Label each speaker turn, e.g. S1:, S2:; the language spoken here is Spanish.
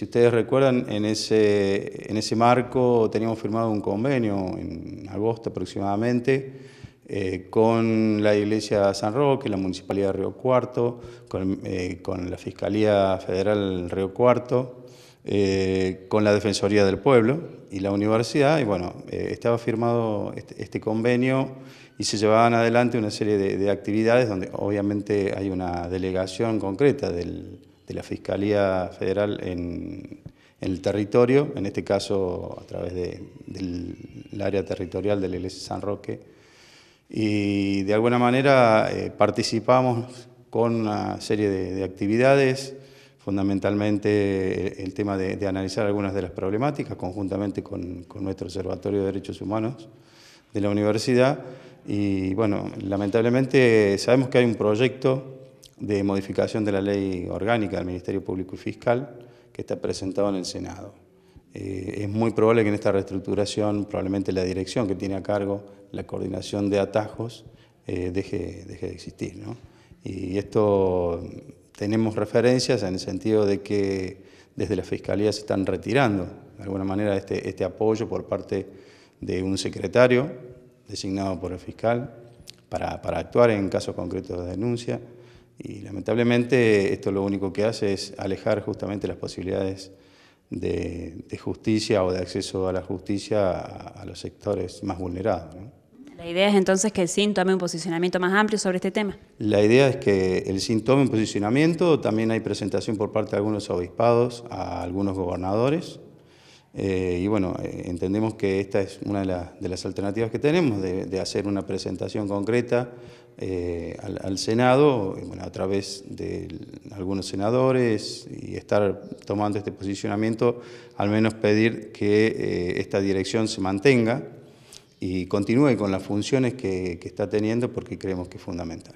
S1: Si ustedes recuerdan, en ese, en ese marco teníamos firmado un convenio en agosto aproximadamente eh, con la Iglesia San Roque, la Municipalidad de Río Cuarto, con, eh, la Fiscalía Federal Río Cuarto, eh, con la Defensoría del Pueblo y la Universidad. Y bueno, estaba firmado este, este, convenio y se llevaban adelante una serie de actividades donde obviamente hay una delegación concreta del de la Fiscalía Federal en, el territorio, en este caso a través del, área territorial de la Iglesia San Roque. Y de alguna manera eh, participamos con una serie de, actividades, fundamentalmente eh, el, tema de, analizar algunas de las problemáticas conjuntamente con, con nuestro Observatorio de Derechos Humanos de la universidad. Y bueno, lamentablemente sabemos que hay un proyecto de modificación de la ley orgánica del Ministerio Público y Fiscal que está presentado en el Senado. Eh, es muy probable que en esta reestructuración probablemente la dirección que tiene a cargo la coordinación de atajos eh, deje, de existir. Y esto tenemos referencias en el sentido de que desde la Fiscalía se están retirando de alguna manera este, este apoyo por parte de un secretario designado por el fiscal para actuar en casos concretos de denuncia. Y lamentablemente esto lo único que hace es alejar justamente las posibilidades de, justicia o de acceso a la justicia a, los sectores más vulnerados. La idea es entonces que el SIN tome un posicionamiento más amplio sobre este tema. La idea es que el SIN tome un posicionamiento, también hay presentación por parte de algunos obispados a algunos gobernadores eh, y bueno, eh, entendemos que esta es una de, las alternativas que tenemos, de, hacer una presentación concreta eh, al, Senado, a través de algunos senadores y estar tomando este posicionamiento, al menos pedir que esta dirección se mantenga y continúe con las funciones que, que está teniendo porque creemos que es fundamental.